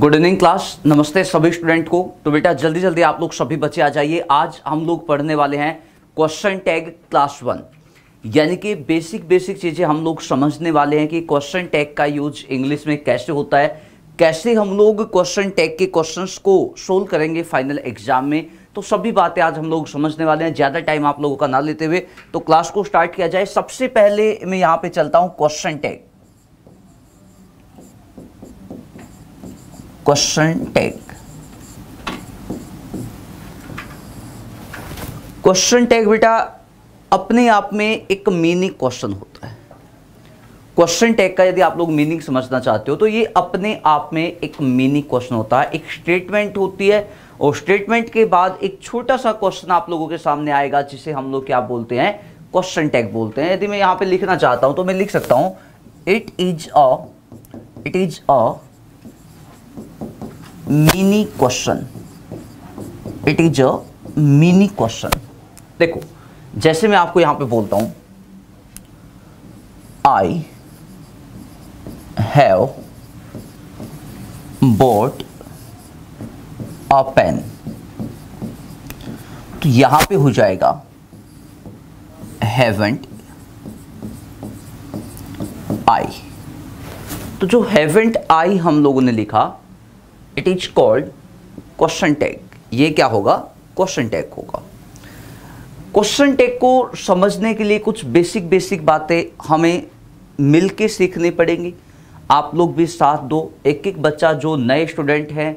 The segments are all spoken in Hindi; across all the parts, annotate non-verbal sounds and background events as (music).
गुड इवनिंग क्लास नमस्ते सभी स्टूडेंट को तो बेटा जल्दी जल्दी आप लोग सभी बच्चे आ जाइए आज हम लोग पढ़ने वाले हैं क्वेश्चन टैग क्लास वन यानी कि बेसिक बेसिक चीज़ें हम लोग समझने वाले हैं कि क्वेश्चन टैग का यूज इंग्लिश में कैसे होता है कैसे हम लोग क्वेश्चन टैग के क्वेश्चन को सोल्व करेंगे फाइनल एग्जाम में तो सभी बातें आज हम लोग समझने वाले हैं ज़्यादा टाइम आप लोगों का ना लेते हुए तो क्लास को स्टार्ट किया जाए सबसे पहले मैं यहाँ पे चलता हूँ question tag question tag question tag बेटा अपने आप में एक मीनिंग क्वेश्चन होता है क्वेश्चन टैग का यदि आप लोग मीनिंग समझना चाहते हो तो ये अपने आप में एक मीनिंग क्वेश्चन होता है एक स्टेटमेंट होती है और स्टेटमेंट के बाद एक छोटा सा क्वेश्चन आप लोगों के सामने आएगा जिसे हम लोग क्या बोलते हैं क्वेश्चन टैग बोलते हैं यदि मैं यहां पे लिखना चाहता हूं तो मैं लिख सकता हूं it is a it is a mini question it is a mini question देखो जैसे मैं आपको यहां पे बोलता हूं I have bought a pen तो यहां पे हो जाएगा हैवेंट आई तो जो हैवेंट आई हम लोगों ने लिखा it is called question tag ये क्या होगा क्वेश्चन टैग होगा क्वेश्चन टैग को समझने के लिए कुछ बेसिक बेसिक बातें हमें मिलके सीखनी पड़ेंगी आप लोग भी साथ दो एक एक बच्चा जो नए स्टूडेंट हैं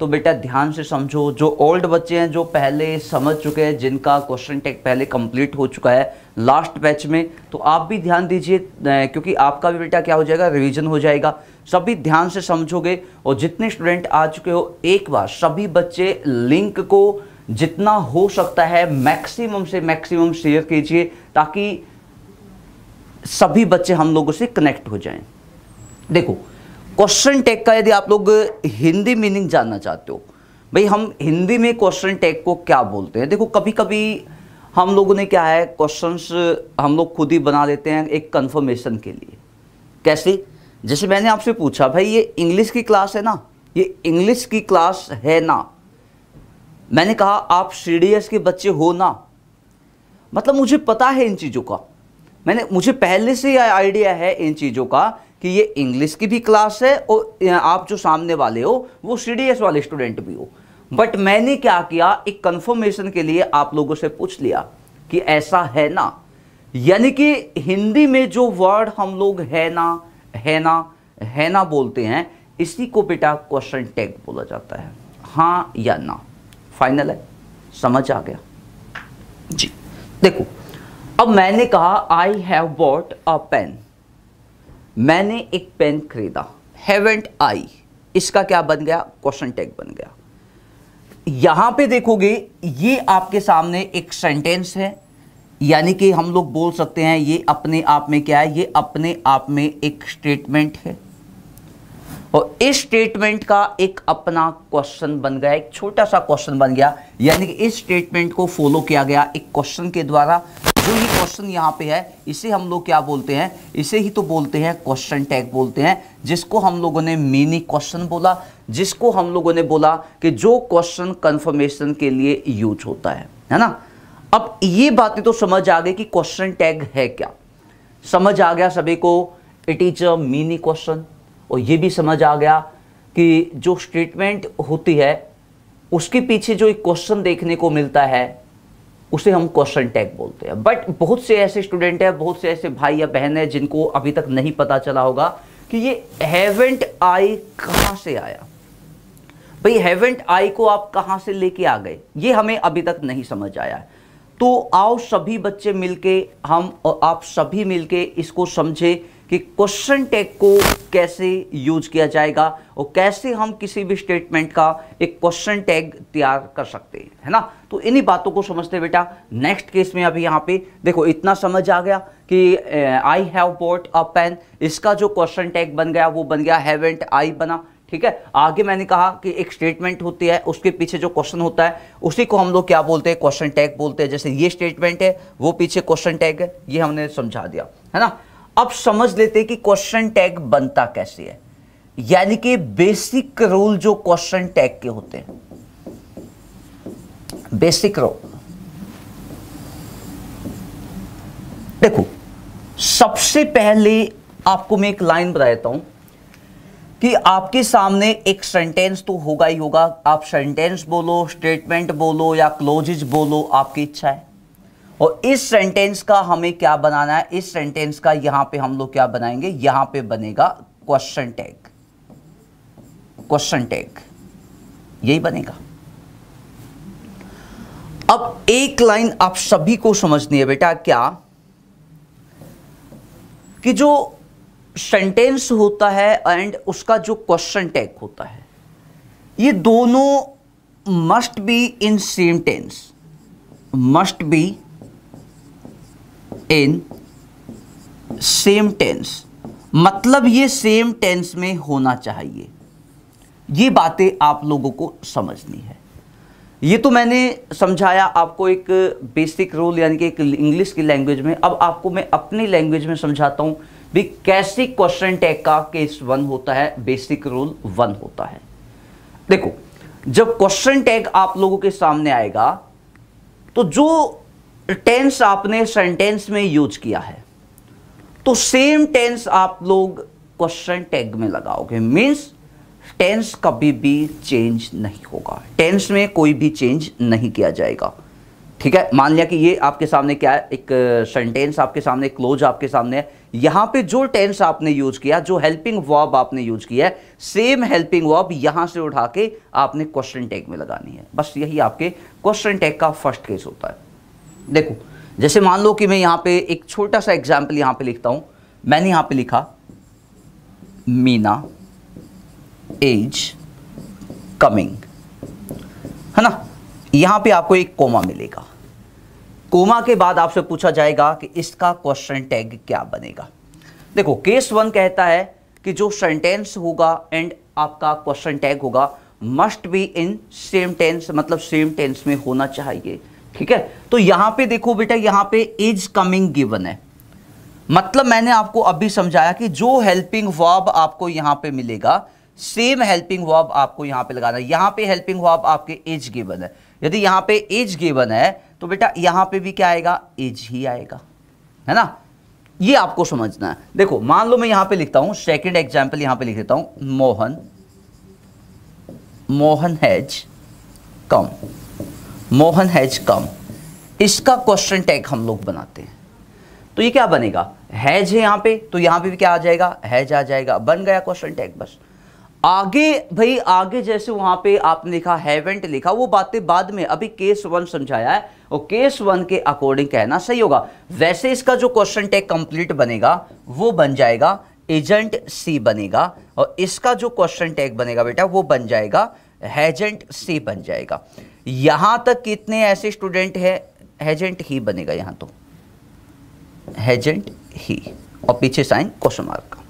तो बेटा ध्यान से समझो जो ओल्ड बच्चे हैं जो पहले समझ चुके हैं जिनका क्वेश्चन टेक पहले कंप्लीट हो चुका है लास्ट बैच में तो आप भी ध्यान दीजिए क्योंकि आपका भी बेटा क्या हो जाएगा रिवीजन हो जाएगा सभी ध्यान से समझोगे और जितने स्टूडेंट आ चुके हो एक बार सभी बच्चे लिंक को जितना हो सकता है मैक्सिमम से मैक्सिमम शेयर कीजिए ताकि सभी बच्चे हम लोगों से कनेक्ट हो जाएं देखो क्वेश्चन टैग का यदि आप लोग हिंदी मीनिंग जानना चाहते हो भाई हम हिंदी में क्वेश्चन टैग को क्या बोलते हैं देखो कभी कभी हम लोगों ने क्या है क्वेश्चंस हम लोग खुद ही बना लेते हैं एक कंफर्मेशन के लिए कैसे जैसे मैंने आपसे पूछा भाई ये इंग्लिश की क्लास है ना ये इंग्लिश की क्लास है ना मैंने कहा आप सी के बच्चे हो ना मतलब मुझे पता है इन चीज़ों का मैंने मुझे पहले से यह आइडिया है इन चीज़ों का कि ये इंग्लिश की भी क्लास है और आप जो सामने वाले हो वो सी वाले स्टूडेंट भी हो बट मैंने क्या किया एक कंफर्मेशन के लिए आप लोगों से पूछ लिया कि ऐसा है ना यानी कि हिंदी में जो वर्ड हम लोग है ना है ना है ना बोलते हैं इसी को बेटा क्वेश्चन टैग बोला जाता है हाँ या ना फाइनल है समझ आ गया जी देखो अब मैंने कहा I have bought a pen मैंने एक पेन खरीदा हैवेंट आई इसका क्या बन गया क्वेश्चन टैग बन गया यहां पे देखोगे ये आपके सामने एक सेंटेंस है यानी कि हम लोग बोल सकते हैं ये अपने आप में क्या है ये अपने आप में एक स्टेटमेंट है और इस स्टेटमेंट का एक अपना क्वेश्चन बन गया एक छोटा सा क्वेश्चन बन गया यानी कि इस स्टेटमेंट को फॉलो किया गया एक क्वेश्चन के द्वारा जो ही क्वेश्चन यहाँ पे है इसे हम लोग क्या बोलते हैं इसे ही तो बोलते हैं क्वेश्चन टैग बोलते हैं जिसको हम लोगों ने मिनी क्वेश्चन बोला जिसको हम लोगों ने बोला कि जो क्वेश्चन कन्फर्मेशन के लिए यूज होता है है ना अब ये बातें तो समझ आ गई कि क्वेश्चन टैग है क्या समझ आ गया सभी को it is a mini question और ये भी समझ आ गया कि जो स्टेटमेंट होती है उसके पीछे जो एक क्वेश्चन देखने को मिलता है उसे हम क्वेश्चन टैग बोलते हैं बट बहुत से ऐसे स्टूडेंट हैं बहुत से ऐसे भाई या बहन हैं जिनको अभी तक नहीं पता चला होगा कि ये हैवेंट आई कहाँ से आया भाई हैवेंट आई को आप कहाँ से लेके आ गए ये हमें अभी तक नहीं समझ आया तो आओ सभी बच्चे मिलके हम आप सभी मिलके इसको समझें कि क्वेश्चन टैग को कैसे यूज किया जाएगा और कैसे हम किसी भी स्टेटमेंट का एक क्वेश्चन टैग तैयार कर सकते हैं है ना तो इन्हीं बातों को समझते बेटा नेक्स्ट केस में अभी यहाँ पे देखो इतना समझ आ गया कि I have bought a pen इसका जो क्वेश्चन टैग बन गया वो बन गया हैवेंट आई बना ठीक है आगे मैंने कहा कि एक स्टेटमेंट होती है उसके पीछे जो क्वेश्चन होता है उसी को हम लोग क्या बोलते हैं क्वेश्चन टैग बोलते हैं जैसे ये स्टेटमेंट है वो पीछे क्वेश्चन टैग है ये हमने समझा दिया है ना अब समझ लेते हैं कि क्वेश्चन टैग बनता कैसे है यानी कि बेसिक रूल जो क्वेश्चन टैग के होते हैं बेसिक रूल देखो सबसे पहले आपको मैं एक लाइन बता देता हूं कि आपके सामने एक सेंटेंस तो होगा ही होगा आप सेंटेंस बोलो स्टेटमेंट बोलो या क्लोजेज बोलो आपकी इच्छा है और इस सेंटेंस का हमें क्या बनाना है इस सेंटेंस का यहां पे हम लोग क्या बनाएंगे यहां पे बनेगा क्वेश्चन टैग क्वेश्चन टैग यही बनेगा अब एक लाइन आप सभी को समझनी है बेटा क्या कि जो सेंटेंस होता है एंड उसका जो क्वेश्चन टैग होता है ये दोनों must be in same tense must be in same tense मतलब ये सेम टेंस में होना चाहिए ये बातें आप लोगों को समझनी है ये तो मैंने समझाया आपको एक बेसिक रूल यानी कि एक इंग्लिश की लैंग्वेज में अब आपको मैं अपनी लैंग्वेज में समझाता हूँ भी कैसे क्वेश्चन टैग का केस वन होता है बेसिक रूल वन होता है देखो जब क्वेश्चन टैग आप लोगों के सामने आएगा तो जो टेंस आपने सेंटेंस में यूज किया है तो सेम टेंस आप लोग क्वेश्चन टैग में लगाओगे मीन्स टेंस कभी भी चेंज नहीं होगा टेंस में कोई भी चेंज नहीं किया जाएगा ठीक है मान लिया कि ये आपके सामने क्या है एक सेंटेंस uh, आपके सामने क्लोज आपके सामने है यहां पे जो टेंस आपने यूज किया जो हेल्पिंग वर्ब आपने यूज किया है सेम हेल्पिंग वर्ब यहां से उठा के आपने क्वेश्चन टैग में लगानी है बस यही आपके क्वेश्चन टैग का फर्स्ट केस होता है देखो जैसे मान लो कि मैं यहां पे एक छोटा सा एग्जाम्पल यहां पे लिखता हूं मैंने यहां पे लिखा मीना एज कमिंग है ना यहां पे आपको एक कोमा मिलेगा कोमा के बाद आपसे पूछा जाएगा कि इसका क्वेश्चन टैग क्या बनेगा देखो केस वन कहता है कि जो सेंटेंस होगा एंड आपका क्वेश्चन टैग होगा must be in same tense मतलब सेम टेंस में होना चाहिए ठीक है तो यहां पे देखो बेटा यहां पे इज कमिंग गिवन है मतलब मैंने आपको अभी समझाया कि जो हेल्पिंग वर्ब आपको यहां पे मिलेगा सेम हेल्पिंग वर्ब आपको यहां पे लगाना है यहां पे हेल्पिंग वर्ब आपके एज गिवन है यदि यहां पे एज गिवन है तो बेटा यहां पे भी क्या आएगा एज ही आएगा है ना ये आपको समझना है देखो मान लो मैं यहां पे लिखता हूं सेकंड एग्जाम्पल यहां पे लिख देता हूं Mohan Mohan has come Mohan has come इसका क्वेश्चन टैग हम लोग बनाते हैं तो ये क्या बनेगा हैज है यहां पे तो यहां पे भी क्या आ जाएगा हैज आ जाएगा बन गया क्वेश्चन टैग बस आगे भाई आगे जैसे वहां पे आपने लिखा हैवेंट लिखा वो बातें बाद में अभी केस वन समझाया है और केस वन के अकॉर्डिंग कहना सही होगा वैसे इसका जो क्वेश्चन टैग कंप्लीट बनेगा वो बन जाएगा एजेंट सी बनेगा और इसका जो क्वेश्चन टैग बनेगा बेटा वो बन जाएगा हैजेंट सी बन जाएगा यहां तक कितने ऐसे स्टूडेंट है हेजेंट ही बनेगा यहां तो हेजेंट ही और पीछे साइन क्वेश्चन मार्क का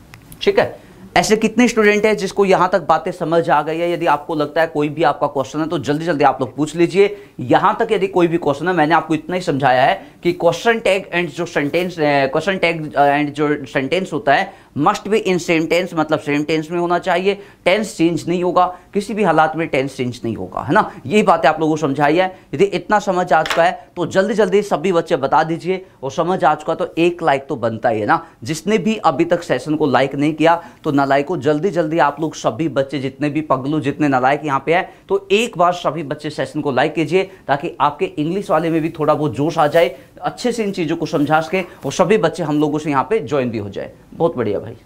ठीक है ऐसे कितने स्टूडेंट हैं जिसको यहां तक बातें समझ आ गई है यदि आपको लगता है कोई भी आपका क्वेश्चन है तो जल्दी जल्दी आप लोग पूछ लीजिए यहां तक यदि कोई भी क्वेश्चन है मैंने आपको इतना ही समझाया है कि क्वेश्चन टैग एंड जो सेंटेंस क्वेश्चन टैग एंड जो सेंटेंस होता है मस्ट बी इन सेंटेंस मतलब सेंटेंस में होना चाहिए टेंस चेंज नहीं होगा किसी भी हालात में टेंस चेंज नहीं होगा है ना यही बातें आप लोगों को समझाई है यदि इतना समझ आ चुका है तो जल्दी जल्दी सभी बच्चे बता दीजिए और समझ आ चुका तो एक लाइक तो बनता ही है ना जिसने भी अभी तक सेशन को लाइक नहीं किया तो नलायक को जल्दी जल्दी आप लोग सभी बच्चे जितने भी पगलू जितने नलायक यहाँ पे हैं तो एक बार सभी बच्चे सेशन को लाइक कीजिए ताकि आपके इंग्लिश वाले में भी थोड़ा बहुत जोश आ जाए अच्छे से इन चीज़ों को समझा सके और सभी बच्चे हम लोगों से यहाँ पे ज्वाइन भी हो जाए बहुत बढ़िया भाई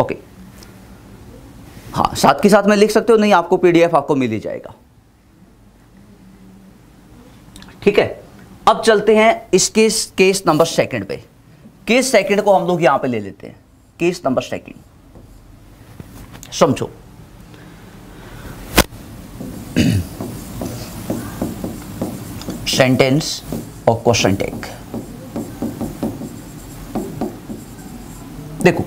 ओके हाँ साथ के साथ में लिख सकते हो नहीं आपको पीडीएफ आपको मिल ही जाएगा ठीक है अब चलते हैं इस केस केस नंबर सेकंड पे केस सेकंड को हम लोग यहां पे ले लेते हैं केस नंबर सेकंड समझो सेंटेंस (clears throat) और क्वेश्चन टैग देखो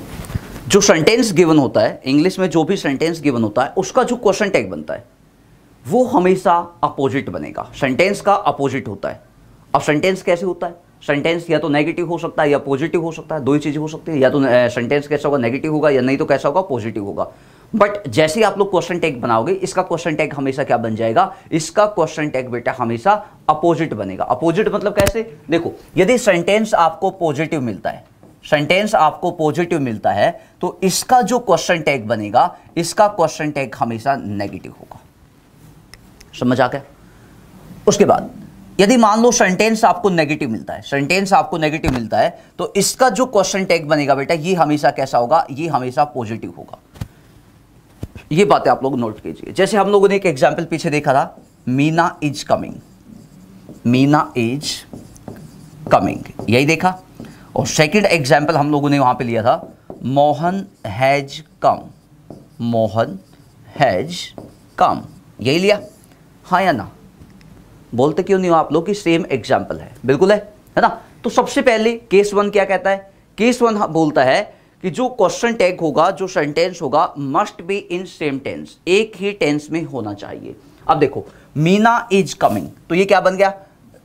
जो सेंटेंस गिवन होता है इंग्लिश में जो भी सेंटेंस गिवन होता है उसका जो क्वेश्चन टैग बनता है वो हमेशा अपोजिट बनेगा सेंटेंस का अपोजिट होता है अब सेंटेंस कैसे होता है सेंटेंस या तो नेगेटिव हो सकता है या पॉजिटिव हो सकता है दो ही चीज़ें हो सकती है या तो सेंटेंस कैसा होगा नेगेटिव होगा या नहीं तो कैसा होगा पॉजिटिव होगा बट जैसे ही आप लोग क्वेश्चन टैग बनाओगे इसका क्वेश्चन टैग हमेशा क्या बन जाएगा इसका क्वेश्चन टैग बेटा हमेशा अपोजिट बनेगा अपोजिट मतलब कैसे देखो यदि सेंटेंस आपको पॉजिटिव मिलता है सेंटेंस आपको पॉजिटिव मिलता है तो इसका जो क्वेश्चन टैग बनेगा इसका क्वेश्चन टैग हमेशा नेगेटिव होगा समझ आ गया उसके बाद यदि मान लो सेंटेंस आपको नेगेटिव मिलता है सेंटेंस आपको नेगेटिव मिलता है तो इसका जो क्वेश्चन टैग बनेगा बेटा ये हमेशा कैसा होगा ये हमेशा पॉजिटिव होगा ये बातें आप लोग नोट कीजिए जैसे हम लोगों ने एक एग्जाम्पल पीछे देखा था Meena is coming Meena is coming यही देखा और सेकेंड एग्जाम्पल हम लोगों ने वहां पे लिया था Mohan has come Mohan has come यही लिया हाँ या ना बोलते क्यों नहीं हो आप लोग कि सेम एग्जाम्पल है बिल्कुल है है ना तो सबसे पहले केस वन क्या कहता है केस वन बोलता है कि जो क्वेश्चन टैग होगा जो सेंटेंस होगा must be in same tense एक ही टेंस में होना चाहिए अब देखो मीना इज कमिंग तो ये क्या बन गया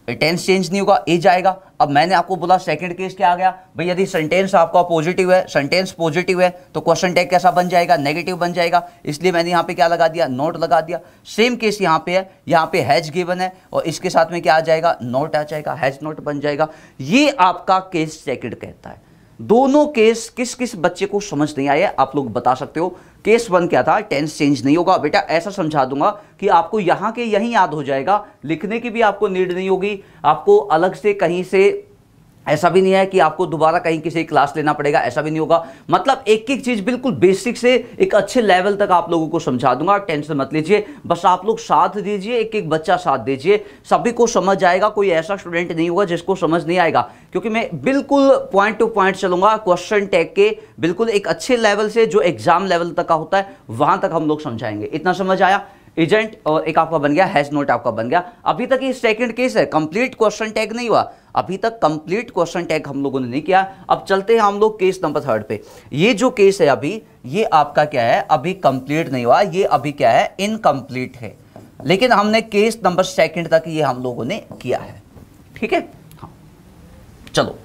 टेंस चेंज नहीं होगा इज आएगा अब मैंने आपको बोला सेकंड केस क्या आ गया भाई यदि सेंटेंस आपका पॉजिटिव है सेंटेंस पॉजिटिव है तो क्वेश्चन टैग कैसा बन जाएगा नेगेटिव बन जाएगा इसलिए मैंने यहाँ पे क्या लगा दिया नोट लगा दिया सेम केस यहाँ पे है यहाँ पे हैज गिवन है और इसके साथ में क्या आ जाएगा नोट आ जाएगा हैज नोट बन जाएगा ये आपका केस सेकेंड कहता है दोनों केस किस किस बच्चे को समझ नहीं आया आप लोग बता सकते हो केस वन क्या था टेंस चेंज नहीं होगा बेटा ऐसा समझा दूंगा कि आपको यहां के यही याद हो जाएगा लिखने की भी आपको नीड नहीं होगी आपको अलग से कहीं से ऐसा भी नहीं है कि आपको दोबारा कहीं किसी क्लास लेना पड़ेगा ऐसा भी नहीं होगा मतलब एक एक चीज़ बिल्कुल बेसिक से एक अच्छे लेवल तक आप लोगों को समझा दूंगा टेंशन मत लीजिए बस आप लोग साथ दीजिए एक एक बच्चा साथ दीजिए सभी को समझ आएगा कोई ऐसा स्टूडेंट नहीं होगा जिसको समझ नहीं आएगा क्योंकि मैं बिल्कुल पॉइंट टू पॉइंट चलूंगा क्वेश्चन टैग के बिल्कुल एक अच्छे लेवल से जो एग्जाम लेवल तक का होता है वहां तक हम लोग समझाएंगे इतना समझ आया एजेंट और एक आपका बन गया हैज नोट आपका बन गया अभी तक ये सेकंड केस है कंप्लीट क्वेश्चन टैग नहीं हुआ अभी तक कंप्लीट क्वेश्चन टैग हम लोगों ने नहीं किया अब चलते हैं हम लोग केस नंबर थर्ड पे ये जो केस है अभी ये आपका क्या है अभी कंप्लीट नहीं हुआ ये अभी क्या है इनकम्प्लीट है लेकिन हमने केस नंबर सेकंड तक ये हम लोगों ने किया है ठीक है हाँ चलो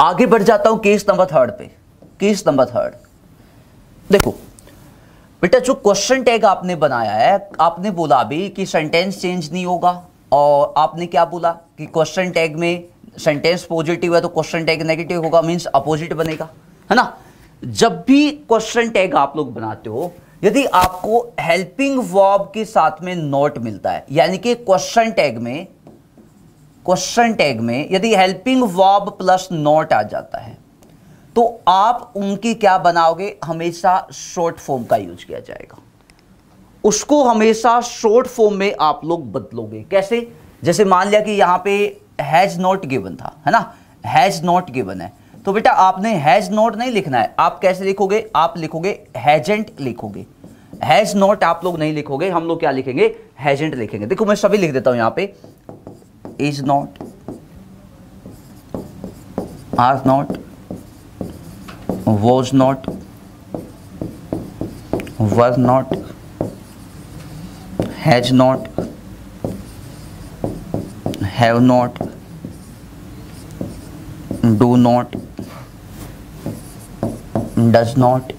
आगे बढ़ जाता हूं केस नंबर थर्ड पे केस नंबर थर्ड देखो बेटा जो क्वेश्चन टैग आपने बनाया है आपने बोला अभी कि सेंटेंस चेंज नहीं होगा और आपने क्या बोला कि क्वेश्चन टैग में सेंटेंस पॉजिटिव है तो क्वेश्चन टैग नेगेटिव होगा मीन्स अपोजिट बनेगा है ना जब भी क्वेश्चन टैग आप लोग बनाते हो यदि आपको हेल्पिंग वॉब के साथ में नॉट मिलता है यानी कि क्वेश्चन टैग में क्वेश्चन टैग में यदि हेल्पिंग वॉब प्लस नॉट आ जाता है तो आप उनकी क्या बनाओगे हमेशा शॉर्ट फॉर्म का यूज किया जाएगा उसको हमेशा शॉर्ट फॉर्म में आप लोग बदलोगे कैसे जैसे मान लिया कि यहां पे हैज नॉट गिवन था है ना हैज नॉट गिवन है तो बेटा आपने हैज नॉट नहीं लिखना है आप कैसे लिखोगे आप लिखोगे हैजेंट लिखोगे हैज नॉट आप लोग नहीं लिखोगे हम लोग क्या लिखेंगे हैजेंट लिखेंगे देखो मैं सभी लिख देता हूं यहां पे is not are not was not was not has not have not do not does not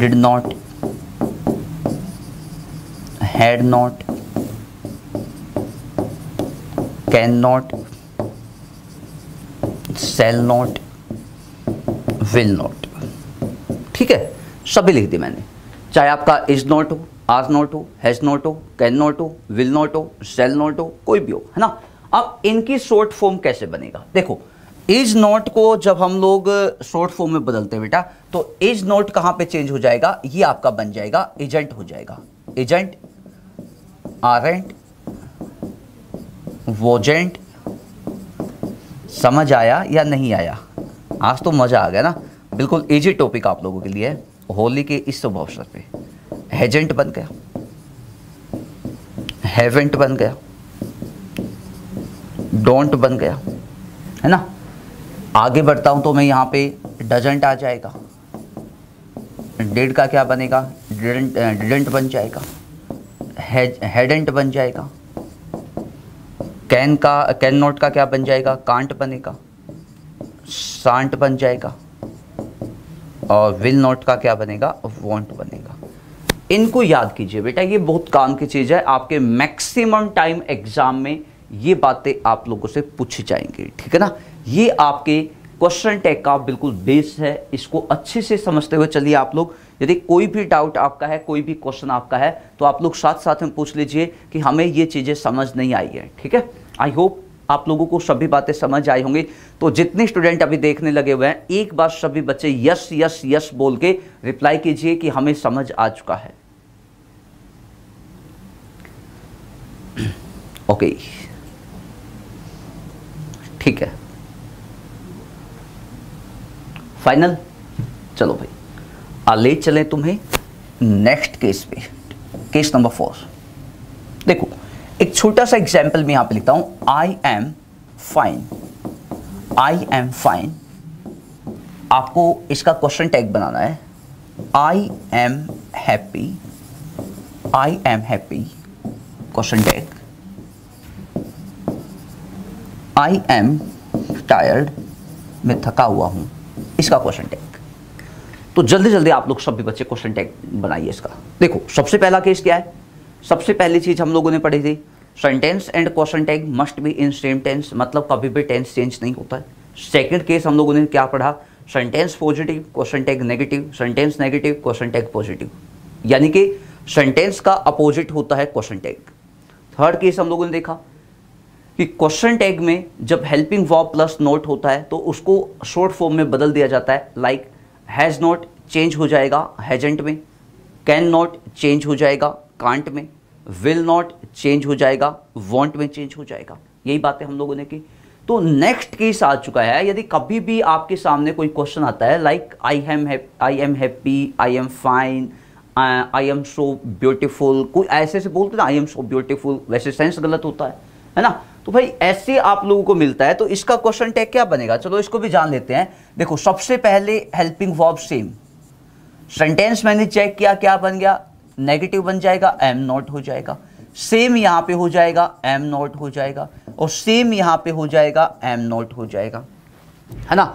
did not had not can not shall not will not ठीक है सभी लिख दी मैंने चाहे आपका इज नॉट हो आर नोट हो हैज नोट हो कैन नोट हो विल नोट हो सेल नोट हो कोई भी हो है ना अब इनकी शॉर्ट फॉर्म कैसे बनेगा देखो इज नॉट को जब हम लोग शॉर्ट फॉर्म में बदलते हैं बेटा तो इज नॉट कहां पे चेंज हो जाएगा ये आपका बन जाएगा एजेंट हो जाएगा एजेंट आरेंट वोजेंट समझ आया या नहीं आया आज तो मज़ा आ गया ना बिल्कुल इजी टॉपिक आप लोगों के लिए होली के इस शुभ अवसर पे हेजेंट बन गया हैवेंट बन गया डोंट बन गया है ना आगे बढ़ता हूं तो मैं यहां पे डजेंट आ जाएगा डेड का क्या बनेगा डिडेंट डिडेंट बन जाएगा हेडेंट बन जाएगा कैन का कैन नोट का क्या बन जाएगा कांट बनेगा सांट बन जाएगा और विल नोट का क्या बनेगा वॉन्ट बनेगा इनको याद कीजिए बेटा ये बहुत काम की चीज़ है आपके मैक्सिमम टाइम एग्जाम में ये बातें आप लोगों से पूछी जाएंगी ठीक है ना ये आपके क्वेश्चन टैग का बिल्कुल बेस है इसको अच्छे से समझते हुए चलिए आप लोग यदि कोई भी डाउट आपका है कोई भी क्वेश्चन आपका है तो आप लोग साथ साथ में पूछ लीजिए कि हमें ये चीज़ें समझ नहीं आई है ठीक है आई होप आप लोगों को सभी बातें समझ आई होंगी तो जितने स्टूडेंट अभी देखने लगे हुए हैं एक बार सभी बच्चे यस यस यस बोल के रिप्लाई कीजिए कि हमें समझ आ चुका है ओके (clears throat) ठीक है फाइनल चलो भाई आ ले चले तुम्हें नेक्स्ट केस पे केस नंबर फोर देखो एक छोटा सा एग्जाम्पल मैं यहां पे लिखता हूं I am fine I am fine आपको इसका क्वेश्चन टैग बनाना है I am happy I am happy question tag I am tired मैं थका हुआ हूं इसका क्वेश्चन टेक तो जल्दी जल्दी आप लोग सब भी बच्चे क्वेश्चन टेक बनाइए इसका देखो सबसे पहला केस क्या है सबसे पहली चीज़ हम लोगों ने पढ़ी थी sentence and question tag must be in same tense मतलब कभी भी टेंस चेंज नहीं होता है सेकेंड केस हम लोगों ने क्या पढ़ा sentence positive question tag negative sentence negative question tag positive यानी कि सेंटेंस का अपोजिट होता है क्वेश्चन टेक थर्ड केस हम लोगों ने देखा कि क्वेश्चन टैग में जब हेल्पिंग वॉ प्लस नोट होता है तो उसको शॉर्ट फॉर्म में बदल दिया जाता है लाइक हैज़ नॉट चेंज हो जाएगा हैजेंट में कैन नॉट चेंज हो जाएगा कांट में विल नॉट चेंज हो जाएगा वॉन्ट में चेंज हो जाएगा यही बातें हम लोगों ने की तो नेक्स्ट केस आ चुका है यदि कभी भी आपके सामने कोई क्वेश्चन आता है like I am I am happy I am fine I am so beautiful कोई ऐसे से बोलते ना आई एम सो ब्यूटीफुल वैसे सेंस गलत होता है है ना तो भाई ऐसे आप लोगों को मिलता है तो इसका क्वेश्चन टैग क्या बनेगा चलो इसको भी जान लेते हैं देखो सबसे पहले हेल्पिंग वॉब सेम सेंटेंस मैंने चेक किया क्या बन गया नेगेटिव बन जाएगा एम नॉट हो जाएगा सेम यहां पे हो जाएगा एम नॉट हो जाएगा और सेम यहां पे हो जाएगा एम नॉट हो जाएगा है ना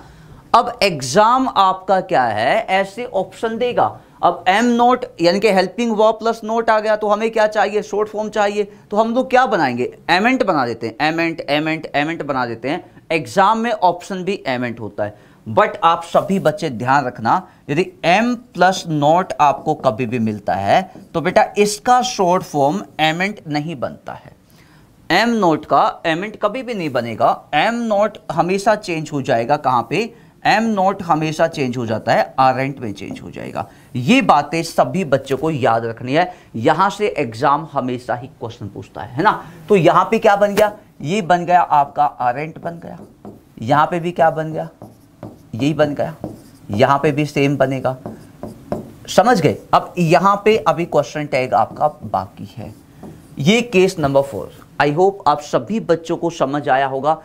अब एग्जाम आपका क्या है ऐसे ऑप्शन देगा अब एम नोट यानी कि हेल्पिंग वॉ प्लस नोट आ गया तो हमें क्या चाहिए शॉर्ट फॉर्म चाहिए तो हम लोग क्या बनाएंगे एमेंट बना देते हैं एमेंट एमेंट एमेंट बना देते हैं एग्जाम में ऑप्शन भी एमेंट होता है बट आप सभी बच्चे ध्यान रखना यदि एम प्लस नोट आपको कभी भी मिलता है तो बेटा इसका शॉर्ट फॉर्म एमेंट नहीं बनता है एम नोट का एमेंट कभी भी नहीं बनेगा एम नोट हमेशा चेंज हो जाएगा कहां पे एम नॉट हमेशा चेंज हो जाता है आरेंट में चेंज हो जाएगा ये बातें सभी बच्चों को याद रखनी है यहां से एग्जाम हमेशा ही क्वेश्चन पूछता है है ना तो यहां पे क्या बन गया ये बन गया आपका आरेंट बन गया यहां पे भी क्या बन गया यही बन गया यहां पे भी सेम बनेगा समझ गए अब यहां पे अभी क्वेश्चन टैग आपका बाकी है ये case number four I hope आप सभी बच्चों को समझ आया होगा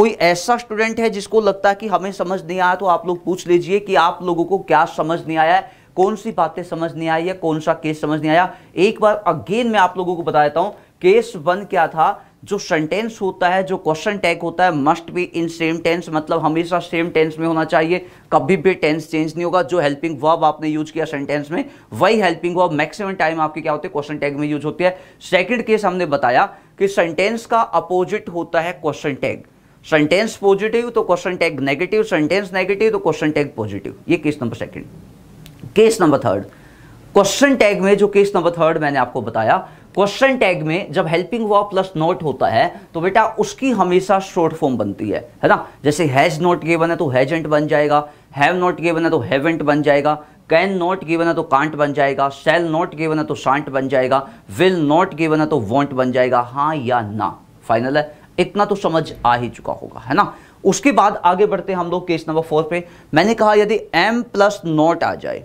कोई ऐसा स्टूडेंट है जिसको लगता है कि हमें समझ नहीं आया तो आप लोग पूछ लीजिए कि आप लोगों को क्या समझ नहीं आया है कौन सी बातें समझ नहीं आई है कौन सा केस समझ नहीं आया एक बार अगेन मैं आप लोगों को बता देता हूं केस वन क्या था जो सेंटेंस होता है जो क्वेश्चन टैग होता है must be in same tense मतलब हमेशा सेम टेंस में होना चाहिए कभी भी टेंस चेंज नहीं होगा जो हेल्पिंग वर्ब आपने यूज किया सेंटेंस में वही हेल्पिंग वर्ब मैक्सिमम टाइम आपके क्या होते हैं क्वेश्चन टैग में यूज होती है सेकंड केस हमने बताया कि सेंटेंस का अपोजिट होता है क्वेश्चन टैग सेंटेंस पॉजिटिव तो question tag negative sentence negative तो क्वेश्चन टैग पॉजिटिव ये case number second case number third question tag में जो केस नंबर थर्ड मैंने आपको बताया क्वेश्चन टैग में जब हेल्पिंग वर्ब प्लस नॉट होता है तो बेटा उसकी हमेशा शॉर्ट फॉर्म बनती है है ना जैसे हैज नॉट गिवन है तो हैजेंट बन जाएगा हैव नॉट गिवन है तो हैवेंट बन जाएगा कैन नॉट गिवन है तो कांट बन जाएगा सेल नॉट गिवन है तो शांट बन जाएगा विल नॉट गिवन है तो वॉन्ट बन जाएगा हाँ या ना फाइनल है इतना तो समझ आ ही चुका होगा है ना उसके बाद आगे बढ़ते हम लोग केस नंबर फोर पे मैंने कहा यदि एम प्लस नॉट आ जाए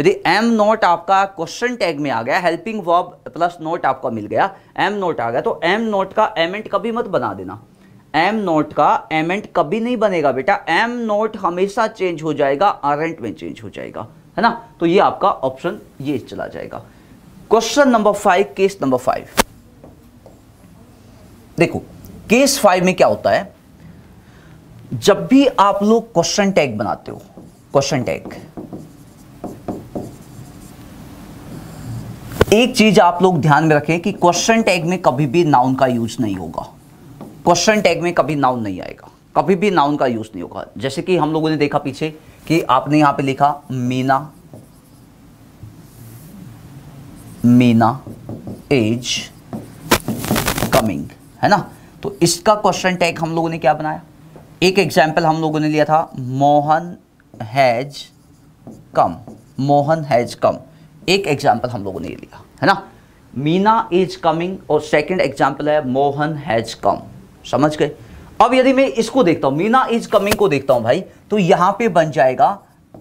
यदि एम नॉट आपका क्वेश्चन टैग में आ गया हेल्पिंग वर्ब प्लस नॉट आपका मिल गया एम नॉट आ गया तो एम नॉट का एम एमेंट कभी मत बना देना एम नॉट का एम एमेंट कभी नहीं बनेगा बेटा एम नॉट हमेशा चेंज हो जाएगा आर एंट में चेंज हो जाएगा है ना तो ये आपका ऑप्शन ये चला जाएगा question number five case number five देखो केस फाइव में क्या होता है जब भी आप लोग क्वेश्चन टैग बनाते हो क्वेश्चन टैग एक चीज आप लोग ध्यान में रखें कि क्वेश्चन टैग में कभी भी नाउन का यूज नहीं होगा क्वेश्चन टैग में कभी नाउन नहीं आएगा कभी भी नाउन का यूज नहीं होगा जैसे कि हम लोगों ने देखा पीछे कि आपने यहां पे लिखा मीना मीना एज कमिंग है ना तो इसका क्वेश्चन टैग हम लोगों ने क्या बनाया एक एग्जाम्पल हम लोगों ने लिया था Mohan has come Mohan has come एक एग्जाम्पल हम लोगों ने लिया है ना मीना इज कमिंग और सेकंड एग्जाम्पल है मोहन हैज कम समझ गए अब यदि मैं इसको देखता हूं मीना इज कमिंग को देखता हूं भाई तो यहां पे बन जाएगा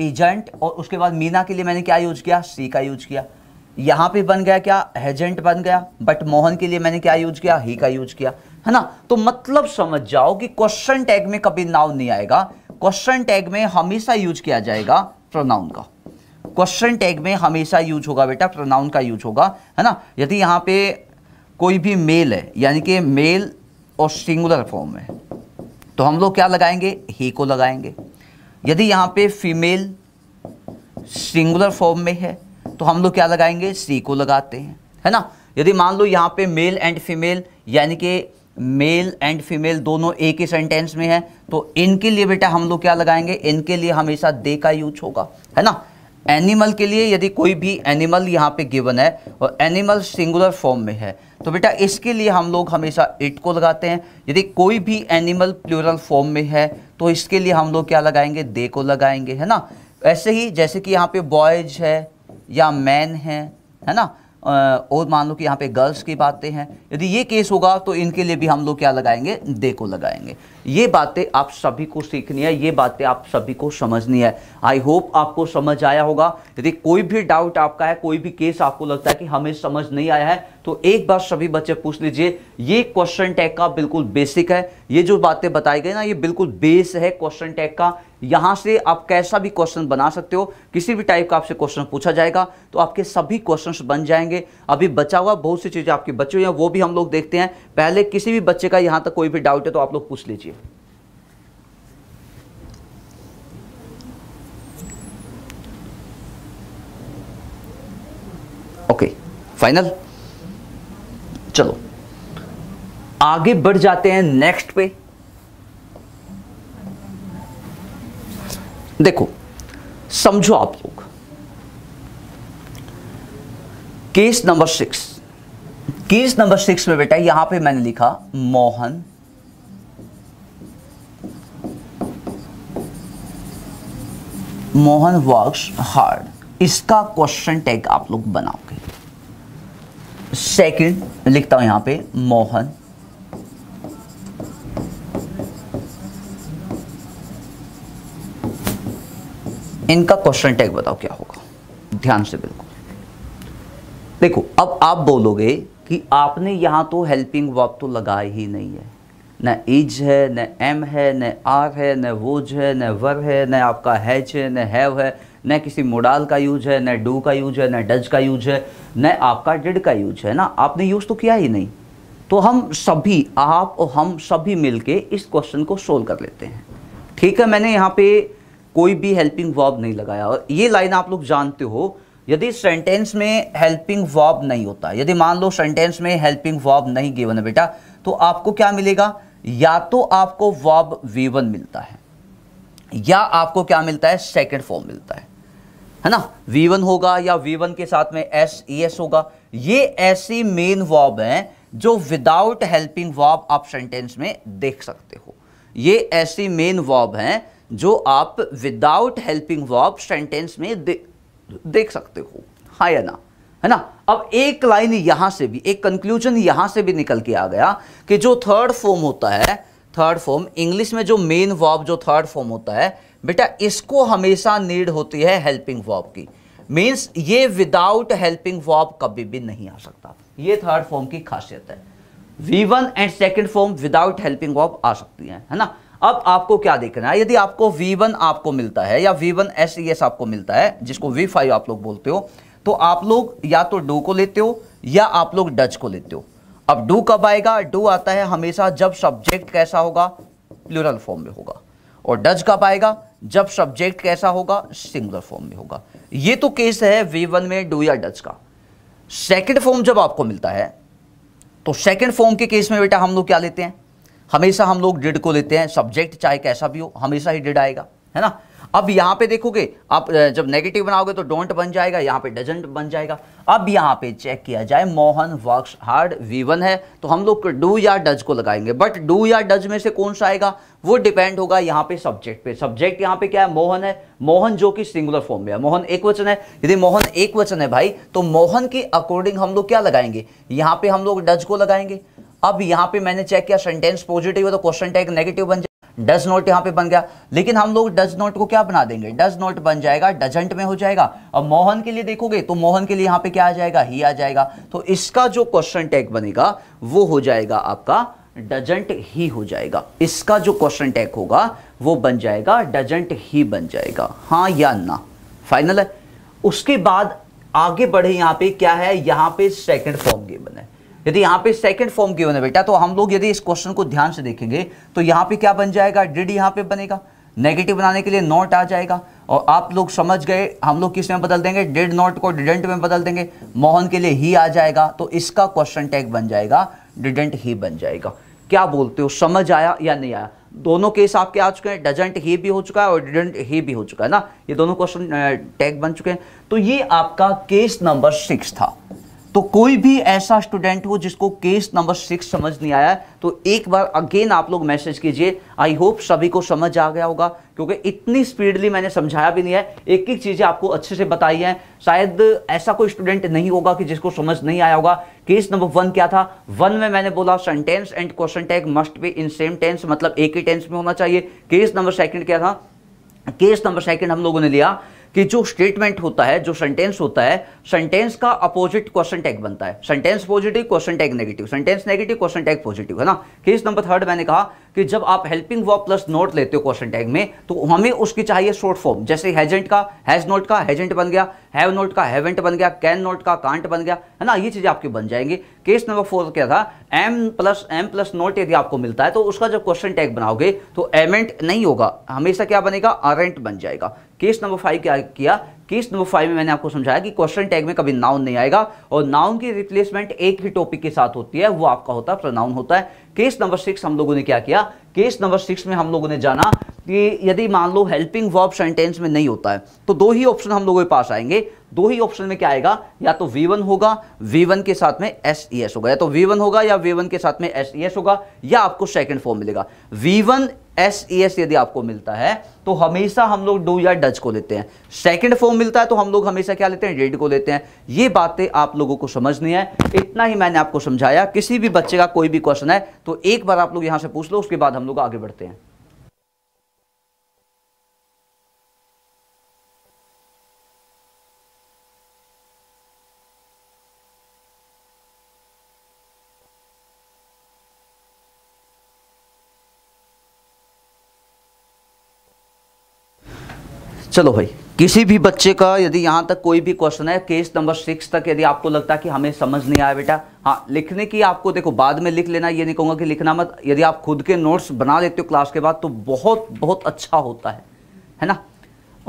एजेंट और उसके बाद मीना के लिए मैंने क्या यूज किया सी का यूज किया यहां पे बन गया क्या एजेंट बन गया बट मोहन के लिए मैंने क्या यूज किया ही का यूज किया है ना तो मतलब समझ जाओ कि क्वेश्चन टैग में कभी नाउन नहीं आएगा क्वेश्चन टैग में हमेशा यूज किया जाएगा प्रोनाउन का क्वेश्चन टैग में हमेशा यूज होगा बेटा प्रोनाउन का यूज होगा है ना यदि यहां पे कोई भी मेल है यानी कि मेल और सिंगुलर फॉर्म है तो हम लोग क्या लगाएंगे ही को लगाएंगे यदि यहां पे फीमेल सिंगुलर फॉर्म में है तो हम लोग क्या लगाएंगे सी को लगाते हैं है ना यदि मान लो यहां पे मेल एंड फीमेल यानी कि मेल एंड फीमेल दोनों एक ही सेंटेंस में है तो इनके लिए बेटा हम लोग क्या लगाएंगे इनके लिए हमेशा दे का यूज होगा है ना एनिमल के लिए यदि कोई भी एनिमल यहाँ पे गिवन है और एनिमल सिंगुलर फॉर्म में है तो बेटा इसके लिए हम लोग हमेशा इट को लगाते हैं यदि कोई भी एनिमल प्लूरल फॉर्म में है तो इसके लिए हम लोग क्या लगाएंगे दे को लगाएंगे है ना ऐसे ही जैसे कि यहाँ पे बॉयज है या मैन है है ना और मान लो कि यहाँ पे गर्ल्स की बातें हैं यदि ये केस होगा तो इनके लिए भी हम लोग क्या लगाएंगे दे को लगाएंगे ये बातें आप सभी को सीखनी है ये बातें आप सभी को समझनी है आई होप आपको समझ आया होगा यदि कोई भी डाउट आपका है कोई भी केस आपको लगता है कि हमें समझ नहीं आया है तो एक बार सभी बच्चे पूछ लीजिए ये क्वेश्चन टैग का बिल्कुल बेसिक है ये जो बातें बताई गई ना ये बिल्कुल बेस है क्वेश्चन टैग का यहाँ से आप कैसा भी क्वेश्चन बना सकते हो किसी भी टाइप का आपसे क्वेश्चन पूछा जाएगा तो आपके सभी क्वेश्चंस बन जाएंगे अभी बचा हुआ बहुत सी चीज़ें आपके बची हुई हैं वो भी हम लोग देखते हैं पहले किसी भी बच्चे का यहाँ तक कोई भी डाउट है तो आप लोग पूछ लीजिए ओके फाइनल चलो आगे बढ़ जाते हैं नेक्स्ट पे देखो समझो आप लोग case number six case number six में बेटा यहां पे मैंने लिखा मोहन मोहन वर्क्स हार्ड इसका क्वेश्चन टैग आप लोग बनाओगे सेकंड लिखता हूं यहां पे मोहन इनका क्वेश्चन टैग बताओ क्या होगा ध्यान से बिल्कुल देखो अब आप बोलोगे कि आपने यहां तो हेल्पिंग वर्ब तो लगाए ही नहीं है न इज है न एम है न आर है न वोज है न वर है न आपका हैच है न हैव है न किसी मोडाल का यूज है न डू का यूज है न डज का यूज है न आपका डिड का यूज है ना आपने यूज़ तो किया ही नहीं तो हम सभी आप और हम सभी मिलके इस क्वेश्चन को सोल्व कर लेते हैं ठीक है मैंने यहाँ पे कोई भी हेल्पिंग वॉब नहीं लगाया और ये लाइन आप लोग जानते हो यदि सेंटेंस में हेल्पिंग वॉब नहीं होता यदि मान लो सेंटेंस में हेल्पिंग वॉब नहीं गिवन है बेटा तो आपको क्या मिलेगा या तो आपको वॉब वीवन मिलता है या आपको क्या मिलता है सेकेंड फॉर्म मिलता है है ना वीवन होगा या वीवन के साथ में एस ई एस होगा ये ऐसी मेन वॉब हैं जो विदाउट हेल्पिंग वॉब आप सेंटेंस में देख सकते हो ये ऐसी मेन वॉब हैं जो आप विदाउट हेल्पिंग वर्ब सेंटेंस में दे, देख सकते हो हाँ या ना है ना अब एक लाइन यहां से भी एक कंक्लूजन यहां से भी निकल के आ गया कि जो थर्ड फॉर्म होता है थर्ड फॉर्म इंग्लिश में जो मेन वर्ब जो थर्ड फॉर्म होता है बेटा इसको हमेशा नीड होती है हेल्पिंग वर्ब की मीन्स ये विदाउट हेल्पिंग वर्ब कभी भी नहीं आ सकता ये थर्ड फॉर्म की खासियत है V one and second form without helping verb आ सकती है है ना अब आपको क्या देखना है यदि आपको V1 आपको मिलता है या V1 एस e आपको मिलता है जिसको V5 आप लोग बोलते हो तो आप लोग या तो डू को लेते हो या आप लोग डच को लेते हो अब डू कब आएगा डू आता है हमेशा जब सब्जेक्ट कैसा होगा प्लूरल फॉर्म में होगा और डच कब आएगा जब सब्जेक्ट कैसा होगा सिंगुलर फॉर्म में होगा ये तो केस है वी वन में डू या डच का सेकेंड फॉर्म जब आपको मिलता है तो सेकेंड फॉर्म के केस में बेटा हम लोग क्या लेते हैं हमेशा हम लोग डिड को लेते हैं सब्जेक्ट चाहे कैसा भी हो हमेशा ही डिड आएगा है ना अब यहाँ पे देखोगे आप जब नेगेटिव बनाओगे तो डोंट बन जाएगा यहां पे डजेंट बन जाएगा अब यहाँ पे चेक किया जाए मोहन वर्क्स हार्ड वन है तो हम लोग डू या डज को लगाएंगे बट डू या डज में से कौन सा आएगा वो डिपेंड होगा यहाँ पे सब्जेक्ट पे सब्जेक्ट यहाँ पे क्या है मोहन है मोहन जो कि सिंगुलर फॉर्म में है मोहन एक वचन है यदि मोहन एक वचन है भाई तो मोहन के अकॉर्डिंग हम लोग क्या लगाएंगे यहाँ पे हम लोग डज को लगाएंगे अब यहां पे मैंने चेक किया सेंटेंस पॉजिटिव है तो क्वेश्चन टैग नेगेटिव बन जाए डज नॉट यहां पे बन गया लेकिन हम लोग डज नॉट को क्या बना देंगे डज नॉट बन जाएगा डजेंट में हो जाएगा अब मोहन के लिए देखोगे तो मोहन के लिए यहां पे क्या आ जाएगा ही आ जाएगा तो इसका जो क्वेश्चन टैग बनेगा वो हो जाएगा आपका डजेंट ही हो जाएगा इसका जो क्वेश्चन टैग होगा वो बन जाएगा डजेंट ही बन जाएगा हाँ या ना फाइनल है उसके बाद आगे बढ़े यहां पे क्या है यहां पे सेकंड फॉर्म गिवन है यदि यहाँ पे सेकंड फॉर्म गिवन है बेटा तो हम लोग यदि इस क्वेश्चन को ध्यान से देखेंगे तो यहाँ पे क्या बन जाएगा डिड यहाँ पे बनेगा नेगेटिव बनाने के लिए नॉट आ जाएगा और आप लोग समझ गए हम लोग किस में बदल देंगे डिड नॉट को डिडेंट में बदल देंगे मोहन के लिए ही आ जाएगा तो इसका क्वेश्चन टैग बन जाएगा डिडेंट ही बन जाएगा क्या बोलते हो समझ आया या नहीं आया दोनों केस आपके आ चुके हैं डजेंट ही भी हो चुका है और डिडेंट ही भी हो चुका है ना ये दोनों क्वेश्चन टैग बन चुके हैं तो ये आपका केस नंबर सिक्स था तो कोई भी ऐसा स्टूडेंट हो जिसको केस नंबर सिक्स समझ नहीं आया तो एक बार अगेन आप लोग मैसेज कीजिए आई होप सभी को समझ आ गया होगा क्योंकि इतनी स्पीडली मैंने समझाया भी नहीं है एक एक चीज़ें आपको अच्छे से बताई हैं शायद ऐसा कोई स्टूडेंट नहीं होगा कि जिसको समझ नहीं आया होगा केस नंबर वन क्या था वन में मैंने बोला sentence and question tag must be in same tense मतलब एक ही टेंस में होना चाहिए केस नंबर सेकेंड क्या था केस नंबर सेकंड हम लोगों ने लिया कि जो स्टेटमेंट होता है जो सेंटेंस होता है सेंटेंस का अपोजिट क्वेश्चन टैग बनता है sentence positive question tag negative sentence negative question tag positive है ना केस नंबर थर्ड मैंने कहा कि जब आप हेल्पिंग वर्ब प्लस नोट लेते हो क्वेश्चन टैग में तो हमें उसकी चाहिए शॉर्ट फॉर्म जैसे हैजेंट का हैज नोट का हैजेंट बन गया हैव नोट का हैवेंट बन गया कैन नोट का कांट बन गया है ना ये चीज़ें आपकी बन जाएंगी केस नंबर फोर क्या था am plus am plus not यदि आपको मिलता है तो उसका जब क्वेश्चन टैग बनाओगे तो एमेंट नहीं होगा हमेशा क्या बनेगा अरेंट बन जाएगा केस नंबर फाइव क्या किया केस नंबर फाइव में मैंने आपको समझाया कि क्वेश्चन टैग में कभी नाउन नहीं आएगा और नाउन की रिप्लेसमेंट एक ही टॉपिक के साथ होती है वो आपका होता है प्रोनाउन होता है केस नंबर सिक्स हम लोगों ने क्या किया केस नंबर सिक्स में हम लोगों ने जाना कि यदि मान लो हेल्पिंग वर्ब सेंटेंस में नहीं होता है तो दो ही ऑप्शन हम लोगों के पास आएंगे दो ही ऑप्शन में क्या आएगा या तो V1 होगा V1 के साथ में एस ई एस होगा या तो V1 होगा या V1 के साथ में एस ई एस होगा या आपको सेकंड फॉर्म मिलेगा V1 एस ई एस यदि आपको मिलता है तो हमेशा हम लोग डू या डच को लेते हैं सेकंड फॉर्म मिलता है तो हम लोग हमेशा क्या लेते हैं डेड को लेते हैं ये बातें आप लोगों को समझनी है इतना ही मैंने आपको समझाया किसी भी बच्चे का कोई भी क्वेश्चन है तो एक बार आप लोग यहां से पूछ लो उसके बाद हम लोग आगे बढ़ते हैं चलो भाई किसी भी बच्चे का यदि यहाँ तक कोई भी क्वेश्चन है केस नंबर सिक्स तक यदि आपको लगता है कि हमें समझ नहीं आया बेटा हाँ लिखने की आपको देखो बाद में लिख लेना ये नहीं कहूँगा कि लिखना मत यदि आप खुद के नोट्स बना लेते हो क्लास के बाद तो बहुत बहुत अच्छा होता है है ना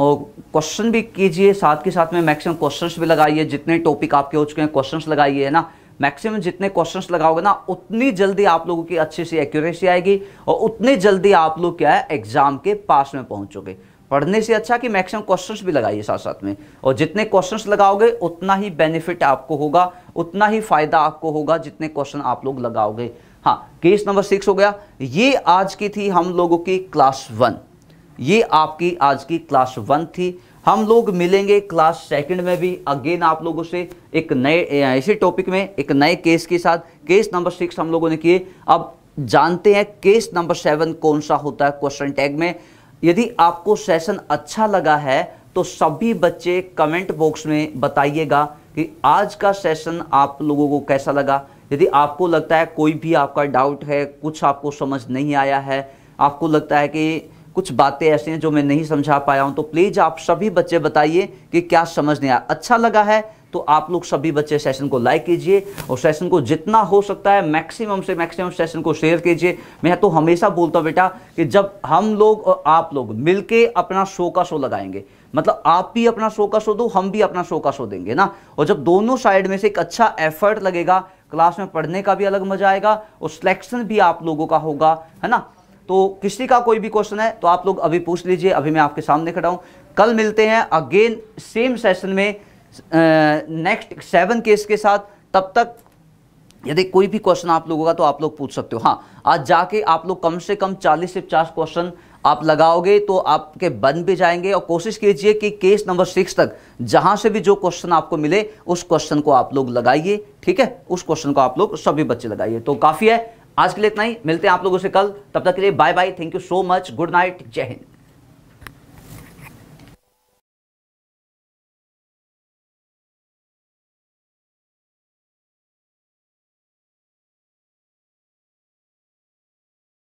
और क्वेश्चन भी कीजिए साथ के साथ में मैक्सिमम क्वेश्चन भी लगाइए जितने टॉपिक आपके हो चुके हैं क्वेश्चन लगाइए है ना मैक्सिमम जितने क्वेश्चंस लगाओगे ना उतनी जल्दी आप लोगों की अच्छी सी एक्यूरेसी आएगी और उतनी जल्दी आप लोग क्या है एग्जाम के पास में पहुंचोगे पढ़ने से अच्छा कि मैक्सिमम क्वेश्चंस भी लगाइए साथ साथ में और जितने क्वेश्चंस लगाओगे उतना ही बेनिफिट आपको होगा उतना ही फायदा आपको होगा जितने क्वेश्चन आप लोग लगाओगे हाँ केस नंबर सिक्स हो गया ये आज की थी हम लोगों की क्लास वन ये आपकी आज की क्लास वन थी हम लोग मिलेंगे क्लास सेकंड में भी अगेन आप लोगों से एक नए इसी टॉपिक में एक नए केस के साथ केस नंबर सिक्स हम लोगों ने किए अब जानते हैं केस नंबर सेवन कौन सा होता है क्वेश्चन टैग में यदि आपको सेशन अच्छा लगा है तो सभी बच्चे कमेंट बॉक्स में बताइएगा कि आज का सेशन आप लोगों को कैसा लगा यदि आपको लगता है कोई भी आपका डाउट है कुछ आपको समझ नहीं आया है आपको लगता है कि कुछ बातें ऐसी हैं जो मैं नहीं समझा पाया हूं तो प्लीज़ आप सभी बच्चे बताइए कि क्या समझ नहीं आया अच्छा लगा है तो आप लोग सभी बच्चे सेशन को लाइक कीजिए और सेशन को जितना हो सकता है मैक्सिमम से मैक्सिमम सेशन को शेयर कीजिए मैं तो हमेशा बोलता हूँ बेटा कि जब हम लोग और आप लोग मिलके अपना शो का शो लगाएंगे मतलब आप भी अपना शो का शो दो हम भी अपना शो का शो देंगे ना और जब दोनों साइड में से एक अच्छा एफर्ट लगेगा क्लास में पढ़ने का भी अलग मजा आएगा और सिलेक्शन भी आप लोगों का होगा है ना तो किसी का कोई भी क्वेश्चन है तो आप लोग अभी पूछ लीजिए अभी मैं आपके सामने खड़ा हूँ कल मिलते हैं अगेन सेम सेशन में नेक्स्ट सेवन केस के साथ तब तक यदि कोई भी क्वेश्चन आप लोगों का तो आप लोग पूछ सकते हो हाँ आज जाके आप लोग कम से कम 40 से 50 क्वेश्चन आप लगाओगे तो आपके बन भी जाएंगे और कोशिश कीजिए कि केस नंबर सिक्स तक जहाँ से भी जो क्वेश्चन आपको मिले उस क्वेश्चन को आप लोग लगाइए ठीक है उस क्वेश्चन को आप लोग सभी बच्चे लगाइए तो काफ़ी है आज के लिए इतना ही मिलते हैं आप लोगों से कल तब तक के लिए bye bye thank you so much good night Jai Hind